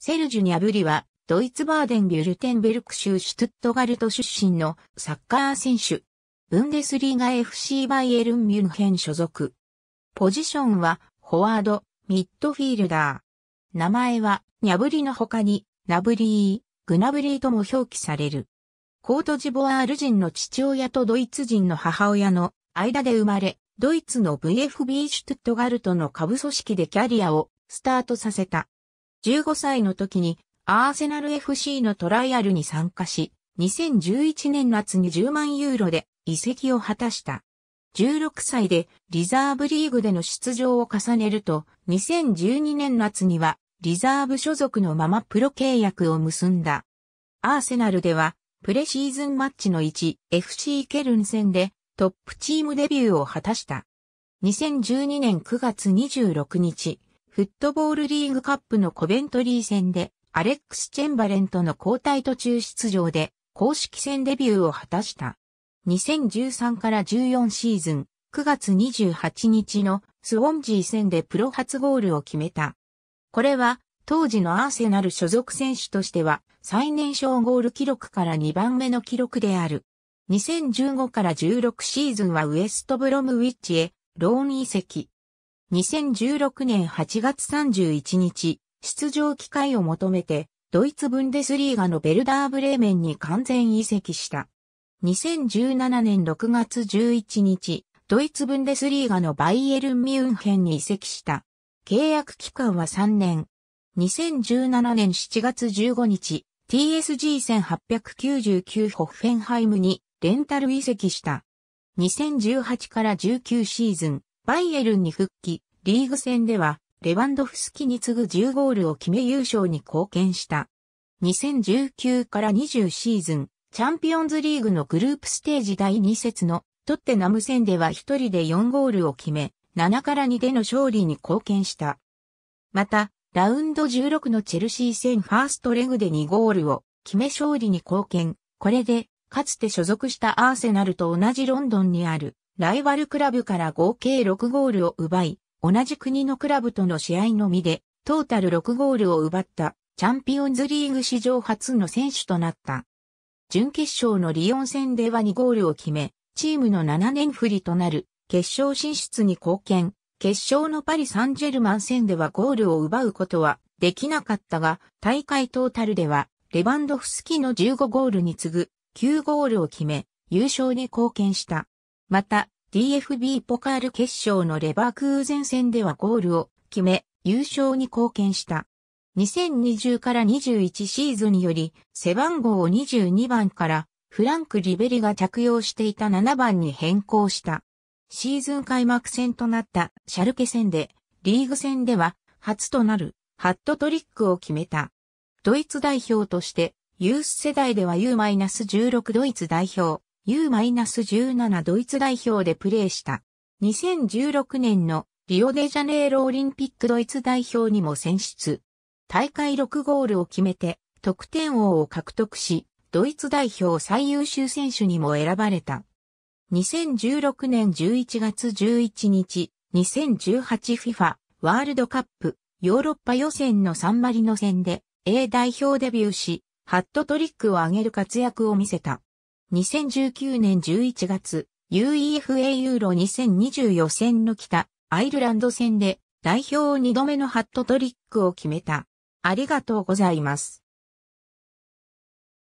セルジュ・ニャブリは、ドイツバーデン・ビュルテンベルク州シュトゥットガルト出身のサッカー選手。ブンデスリーガ FC バイエルン・ミュンヘン所属。ポジションは、フォワード、ミッドフィールダー。名前は、ニャブリの他に、ナブリー、グナブリーとも表記される。コートジボワール人の父親とドイツ人の母親の間で生まれ、ドイツの VFB シュトゥットガルトの下部組織でキャリアをスタートさせた。15歳の時にアーセナル FC のトライアルに参加し、2011年夏に10万ユーロで移籍を果たした。16歳でリザーブリーグでの出場を重ねると、2012年夏にはリザーブ所属のままプロ契約を結んだ。アーセナルでは、プレシーズンマッチの1、FC ケルン戦でトップチームデビューを果たした。2012年9月26日、フットボールリーグカップのコベントリー戦で、アレックス・チェンバレンとの交代途中出場で、公式戦デビューを果たした。2013から14シーズン、9月28日のスウォンジー戦でプロ初ゴールを決めた。これは、当時のアーセナル所属選手としては、最年少ゴール記録から2番目の記録である。2015から16シーズンはウエストブロムウィッチへ、ローン移籍。2016年8月31日、出場機会を求めて、ドイツブンデスリーガのベルダーブレーメンに完全移籍した。2017年6月11日、ドイツブンデスリーガのバイエルン・ミュンヘンに移籍した。契約期間は3年。2017年7月15日、TSG1899 ホッフェンハイムにレンタル移籍した。2018から19シーズン、バイエルンに復帰、リーグ戦では、レバンドフスキに次ぐ10ゴールを決め優勝に貢献した。2019から20シーズン、チャンピオンズリーグのグループステージ第2節のトッテナム戦では1人で4ゴールを決め、7から2での勝利に貢献した。また、ラウンド16のチェルシー戦ファーストレグで2ゴールを決め勝利に貢献。これで、かつて所属したアーセナルと同じロンドンにあるライバルクラブから合計6ゴールを奪い、同じ国のクラブとの試合のみで、トータル6ゴールを奪ったチャンピオンズリーグ史上初の選手となった。準決勝のリオン戦では2ゴールを決め、チームの7年振りとなる決勝進出に貢献。決勝のパリ・サンジェルマン戦ではゴールを奪うことはできなかったが、大会トータルでは、レバンドフスキの15ゴールに次ぐ9ゴールを決め、優勝に貢献した。また、DFB ポカール決勝のレバークーゼン戦ではゴールを決め、優勝に貢献した。2020から21シーズンにより、背番号を22番からフランク・リベリが着用していた7番に変更した。シーズン開幕戦となったシャルケ戦で、リーグ戦では初となるハットトリックを決めた。ドイツ代表として、ユース世代では U-16 ドイツ代表、U-17 ドイツ代表でプレーした。2016年のリオデジャネイロオリンピックドイツ代表にも選出。大会6ゴールを決めて得点王を獲得し、ドイツ代表最優秀選手にも選ばれた。2016年11月11日、2018FIFA ワールドカップヨーロッパ予選のサンマリノ戦で A 代表デビューし、ハットトリックを挙げる活躍を見せた。2019年11月、UEFA ユーロ2020予選の北、アイルランド戦で代表2度目のハットトリックを決めた。ありがとうございます。